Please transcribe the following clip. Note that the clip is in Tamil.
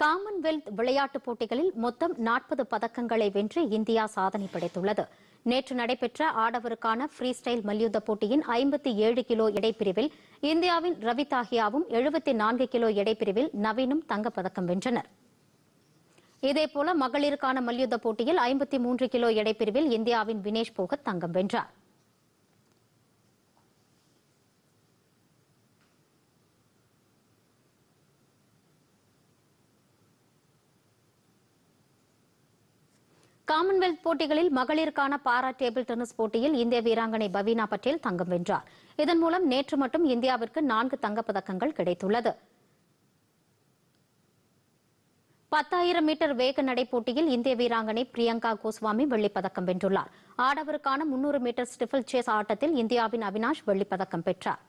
காமன்வெல்த் விளையாட்டுப் போட்டிகளில் மொத்தம் நாற்பது பதக்கங்களை வென்று இந்தியா சாதனை படைத்துள்ளது நேற்று நடைபெற்ற ஆடவருக்கான ஃப்ரீ ஸ்டைல் மல்யுத்த போட்டியின் ஐம்பத்தி ஏழு கிலோ எடைப்பிரிவில் இந்தியாவின் ரவி தாகியாவும் எழுபத்தி நான்கு கிலோ எடைப்பிரிவில் நவீனும் தங்கப்பதக்கம் வென்றனர் இதேபோல மகளிருக்கான மல்யுத்த போட்டியில் ஐம்பத்தி மூன்று கிலோ எடைப்பிரிவில் இந்தியாவின் வினேஷ் போகத் தங்கம் வென்றார் காமன்வெல்த் போட்டிகளில் மகளிருக்கான பாரா டேபிள் டென்னிஸ் போட்டியில் இந்திய வீராங்கனை பவீனா பட்டேல் தங்கம் வென்றார் இதன் மூலம் நேற்று மட்டும் இந்தியாவிற்கு நான்கு தங்கப்பதக்கங்கள் கிடைத்துள்ளது பத்தாயிரம் மீட்டர் வேக நடை போட்டியில் இந்திய வீராங்கனை பிரியங்கா கோஸ்வாமி வெள்ளிப்பதக்கம் வென்றுள்ளார் ஆடவருக்கான முன்னூறு மீட்டர் ஸ்டிஃபில் சேஸ் ஆட்டத்தில் இந்தியாவின் அவினாஷ் வெள்ளிப்பதக்கம் பெற்றார்